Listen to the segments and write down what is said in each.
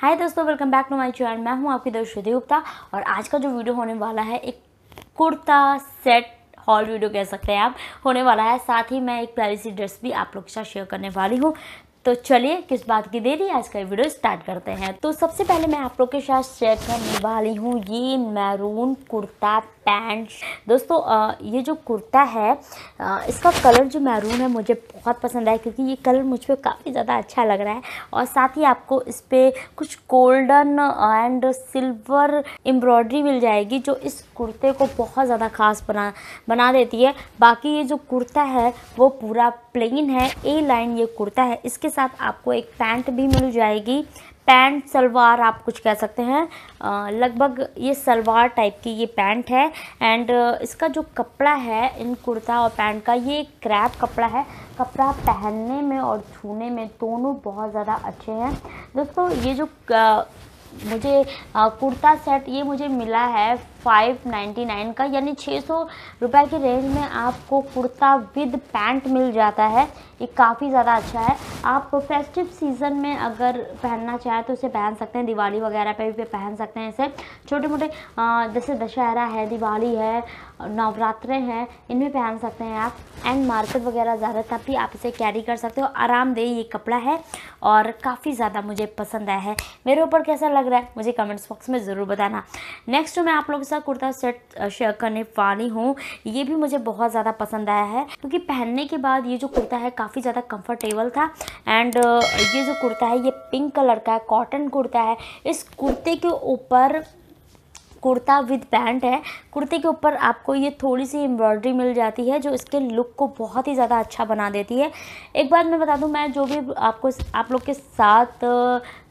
हाय दोस्तों welcome back to my channel मैं हूं आपकी दोस्त श्रुति गुप्ता और आज का जो वीडियो होने वाला है एक कुर्ता सेट हॉल वीडियो कह सकते हैं आप होने वाला है साथ ही मैं एक प्यारी सी ड्रेस भी आप लोग के साथ शेयर करने वाली हूँ तो चलिए किस बात की देरी आज का वीडियो स्टार्ट करते हैं तो सबसे पहले मैं आप लोग के साथ शेयर करने वाली हूँ ये मैरून कुर्ता पैंट दोस्तों ये जो कुर्ता है इसका कलर जो मैरून है मुझे बहुत पसंद आया क्योंकि ये कलर मुझ पर काफ़ी ज़्यादा अच्छा लग रहा है और साथ ही आपको इस पर कुछ गोल्डन एंड सिल्वर एम्ब्रॉयडरी मिल जाएगी जो इस कुर्ते को बहुत ज़्यादा खास बना बना देती है बाकी ये जो कुर्ता है वो पूरा प्लेन है ए लाइन ये कुर्ता है इसके साथ आपको एक पैंट भी मिल जाएगी पैंट सलवार आप कुछ कह सकते हैं लगभग ये सलवार टाइप की ये पैंट है एंड इसका जो कपड़ा है इन कुर्ता और पैंट का ये क्रैप कपड़ा है कपड़ा पहनने में और छूने में दोनों बहुत ज़्यादा अच्छे हैं दोस्तों ये जो मुझे आ, कुर्ता सेट ये मुझे मिला है फाइव नाइन्टी नाइन का यानी छः सौ रुपये की रेंज में आपको कुर्ता विद पैंट मिल जाता है ये काफ़ी ज़्यादा अच्छा है आप फेस्टिव सीज़न में अगर पहनना चाहें तो इसे पहन सकते हैं दिवाली वगैरह पे भी पहन सकते हैं इसे छोटे मोटे जैसे दशहरा है दिवाली है नवरात्रे हैं इनमें पहन सकते हैं आप एंड मार्केट वगैरह ज़्यादा तब भी आप इसे कैरी कर सकते हो आरामदेह ये कपड़ा है और काफ़ी ज़्यादा मुझे पसंद आया है मेरे ऊपर कैसा लग लग रहा है मुझे कमेंट्स बॉक्स में ज़रूर बताना नेक्स्ट जो मैं आप लोगों के साथ कुर्ता सेट शेयर करने वाली हूँ ये भी मुझे बहुत ज़्यादा पसंद आया है क्योंकि पहनने के बाद ये जो कुर्ता है काफ़ी ज़्यादा कंफर्टेबल था एंड ये जो कुर्ता है ये पिंक कलर का है कॉटन कुर्ता है इस कुर्ते के ऊपर कुर्ता विद पैंट है कुर्ते के ऊपर आपको ये थोड़ी सी एम्ब्रॉयडरी मिल जाती है जो इसके लुक को बहुत ही ज़्यादा अच्छा बना देती है एक बात मैं बता दूँ मैं जो भी आपको आप लोग के साथ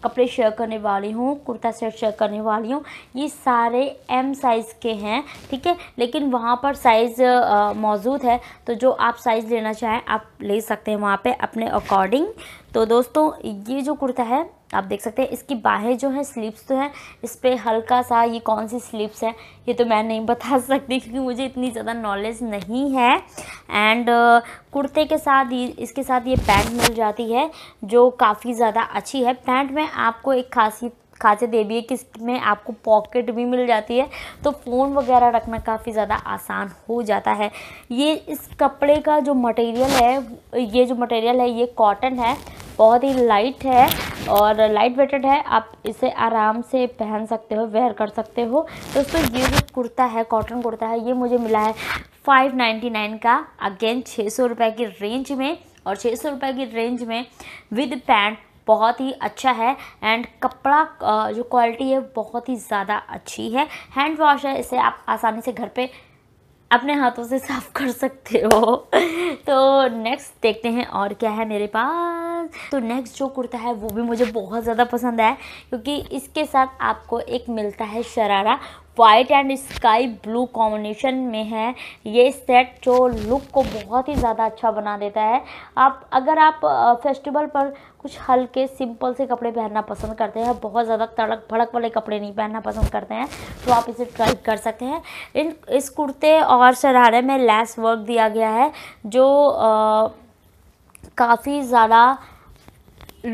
कपड़े शेयर करने वाली हूँ कुर्ता सेट शेयर करने वाली हूँ ये सारे एम साइज़ के हैं ठीक है लेकिन वहाँ पर साइज़ मौजूद है तो जो आप साइज़ लेना चाहें आप ले सकते हैं वहाँ पर अपने अकॉर्डिंग तो दोस्तों ये जो कुर्ता है आप देख सकते हैं इसकी बाहें जो है स्लीव्स तो हैं इस पर हल्का सा ये कौन सी स्लीव्स है ये तो मैं नहीं बता सकती क्योंकि मुझे इतनी ज़्यादा नॉलेज नहीं है एंड uh, कुर्ते के साथ ही इसके साथ ये पैंट मिल जाती है जो काफ़ी ज़्यादा अच्छी है पैंट में आपको एक खासियत खासियत ये भी है कि इसमें आपको पॉकेट भी मिल जाती है तो फ़ोन वगैरह रखना काफ़ी ज़्यादा आसान हो जाता है ये इस कपड़े का जो मटेरियल है ये जो मटेरियल है ये कॉटन है बहुत ही लाइट है और लाइट वेटेड है आप इसे आराम से पहन सकते हो वेयर कर सकते हो दोस्तों तो ये जो कुर्ता है कॉटन कुर्ता है ये मुझे मिला है 599 का अगेन छः सौ रुपये की रेंज में और छः सौ रुपये की रेंज में विद पैंट बहुत ही अच्छा है एंड कपड़ा जो क्वालिटी है बहुत ही ज़्यादा अच्छी है हैंड वॉश है इसे आप आसानी से घर पे अपने हाथों से साफ़ कर सकते हो तो नेक्स्ट देखते हैं और क्या है मेरे पास तो नेक्स्ट जो कुर्ता है वो भी मुझे बहुत ज़्यादा पसंद आया क्योंकि इसके साथ आपको एक मिलता है sharara white and sky blue combination में है ये सेट जो लुक को बहुत ही ज़्यादा अच्छा बना देता है आप अगर आप फेस्टिवल पर कुछ हल्के सिंपल से कपड़े पहनना पसंद करते हैं बहुत ज़्यादा तड़क भड़क वाले कपड़े नहीं पहनना पसंद करते हैं तो आप इसे ट्राई कर सकते हैं इन इस कुर्ते और शरारे में लेस वर्क दिया गया है जो काफ़ी ज़्यादा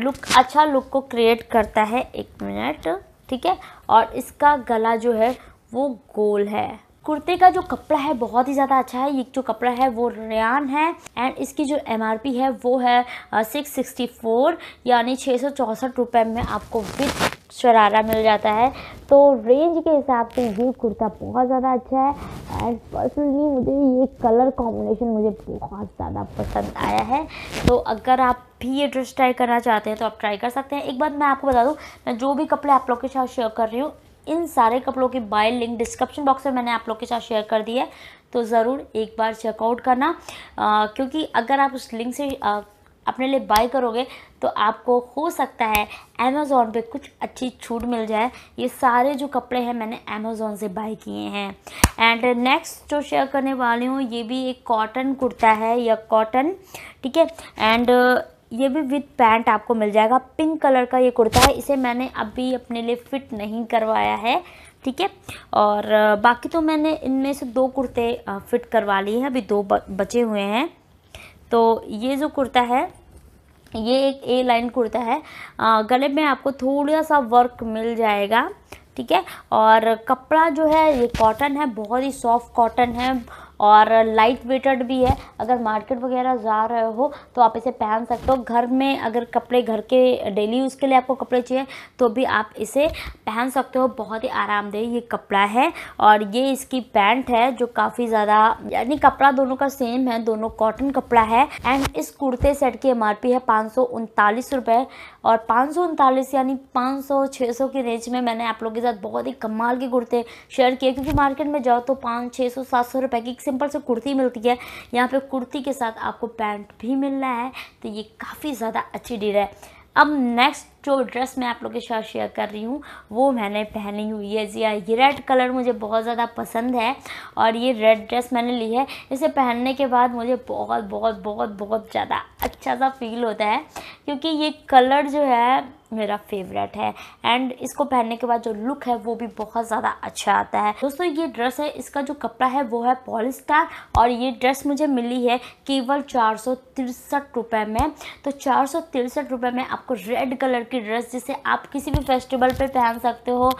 लुक अच्छा लुक को क्रिएट करता है एक मिनट ठीक है और इसका गला जो है वो गोल है कुर्ते का जो कपड़ा है बहुत ही ज़्यादा अच्छा है ये जो कपड़ा है वो रेन है एंड इसकी जो एम है वो है सिक्स सिक्सटी फोर यानी छः सौ चौंसठ रुपये में आपको विथ शरारा मिल जाता है तो रेंज के हिसाब से ये कुर्ता बहुत ज़्यादा अच्छा है एंड पर्सनली मुझे ये कलर कॉम्बिनेशन मुझे बहुत ज़्यादा पसंद आया है तो अगर आप भी ये ड्रेस ट्राई करना चाहते हैं तो आप ट्राई कर सकते हैं एक बात मैं आपको बता दूँ मैं जो भी कपड़े आप लोग के साथ शेयर कर रही हूँ इन सारे कपड़ों की बाय लिंक डिस्क्रिप्शन बॉक्स में मैंने आप लोग के साथ शेयर कर दी है तो ज़रूर एक बार चेकआउट करना आ, क्योंकि अगर आप उस लिंक से आ, अपने लिए बाय करोगे तो आपको हो सकता है अमेज़ोन पे कुछ अच्छी छूट मिल जाए ये सारे जो कपड़े हैं मैंने अमेज़ोन से बाई किए हैं एंड नेक्स्ट जो शेयर करने वाली हूँ ये भी एक कॉटन कुर्ता है या कॉटन ठीक है एंड ये भी विथ पैंट आपको मिल जाएगा पिंक कलर का ये कुर्ता है इसे मैंने अभी अपने लिए फ़िट नहीं करवाया है ठीक है और बाकी तो मैंने इनमें से दो कुर्ते फ़िट करवा लिए हैं अभी दो बचे हुए हैं तो ये जो कुर्ता है ये एक ए लाइन कुर्ता है गले में आपको थोड़ा सा वर्क मिल जाएगा ठीक है और कपड़ा जो है ये कॉटन है बहुत ही सॉफ्ट कॉटन है और लाइट वेटेड भी है अगर मार्केट वगैरह जा रहे हो तो आप इसे पहन सकते हो घर में अगर कपड़े घर के डेली यूज़ के लिए आपको कपड़े चाहिए तो भी आप इसे पहन सकते हो बहुत ही आरामदेह ये कपड़ा है और ये इसकी पैंट है जो काफ़ी ज़्यादा यानी कपड़ा दोनों का सेम है दोनों कॉटन कपड़ा है एंड इस कुर्ते सेट की एम है पाँच रुपए और पाँच यानी पाँच सौ की रेंज में मैंने आप लोगों के साथ बहुत ही कमाल के कुर्ते शेयर किए क्योंकि मार्केट में जाओ तो पाँच छः सौ सात सौ रुपए की सिंपल से कुर्ती मिलती है यहाँ पे कुर्ती के साथ आपको पैंट भी मिल रहा है तो ये काफ़ी ज़्यादा अच्छी डील है अब नेक्स्ट जो ड्रेस मैं आप लोग के साथ शेयर कर रही हूँ वो मैंने पहनी हुई है जी हाँ, ये रेड कलर मुझे बहुत ज़्यादा पसंद है और ये रेड ड्रेस मैंने ली है इसे पहनने के बाद मुझे बहुत बहुत बहुत बहुत ज़्यादा अच्छा सा फील होता है क्योंकि ये कलर जो है मेरा फेवरेट है एंड इसको पहनने के बाद जो लुक है वो भी बहुत ज़्यादा अच्छा आता है दोस्तों ये ड्रेस है इसका जो कपड़ा है वो है पॉलिस्टार और ये ड्रेस मुझे मिली है केवल चार सौ तिरसठ में तो चार सौ तिरसठ में आपको रेड कलर की ड्रेस जिसे आप किसी भी फेस्टिवल पे पहन सकते हो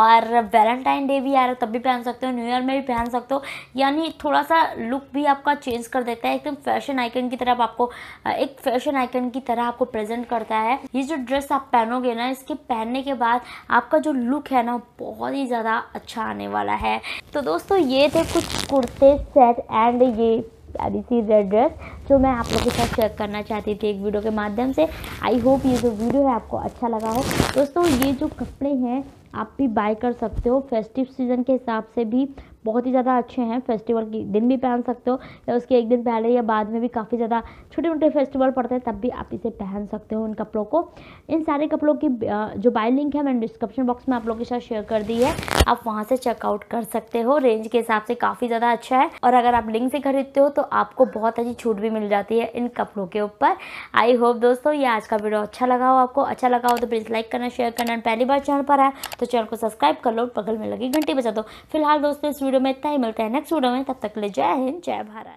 और वैलेंटाइन डे भी आ रहा है तब भी पहन सकते हो न्यू ईयर में भी पहन सकते हो यानी थोड़ा सा लुक भी आपका चेंज कर देता है एकदम फैशन आइकन की तरफ आपको एक फैशन आइकन की तरह आपको प्रेजेंट करता है ये जो ड्रेस आप पहनोगे ना इसके पहनने के बाद आपका जो लुक है ना बहुत ही ज़्यादा अच्छा आने वाला है तो दोस्तों ये थे कुछ कुर्ते सेट एंड ये प्यारी सी रेड ड्रेस जो मैं आप लोगों के साथ शेयर करना चाहती थी एक वीडियो के माध्यम से आई होप ये जो वीडियो है आपको अच्छा लगा हो दोस्तों ये जो कपड़े हैं आप भी बाय कर सकते हो फेस्टिव सीज़न के हिसाब से भी बहुत ही ज़्यादा अच्छे हैं फेस्टिवल के दिन भी पहन सकते हो या उसके एक दिन पहले या बाद में भी काफ़ी ज़्यादा छोटे मोटे फेस्टिवल पड़ते हैं तब भी आप इसे पहन सकते हो इन कपड़ों को इन सारे कपड़ों की जो बाय लिंक है मैंने डिस्क्रिप्शन बॉक्स में आप लोगों के साथ शेयर कर दी है आप वहाँ से चेकआउट कर सकते हो रेंज के हिसाब से काफ़ी ज़्यादा अच्छा है और अगर आप लिंक से खरीदते हो तो आपको बहुत अच्छी छूट भी मिल जाती है इन कपड़ों के ऊपर आई होप दोस्तों ये आज का वीडियो अच्छा लगा हो आपको अच्छा लगा हो तो प्लीज़ लाइक करना शेयर करना पहली बार चैनल पर आए तो चैनल को सब्सक्राइब कर लो बगल में लगी घंटी बचा दो फिलहाल दोस्तों इस वीडियो में इतना ही मिलता है नेक्स्ट वीडियो में तब तक ले जय हिंद जय भारत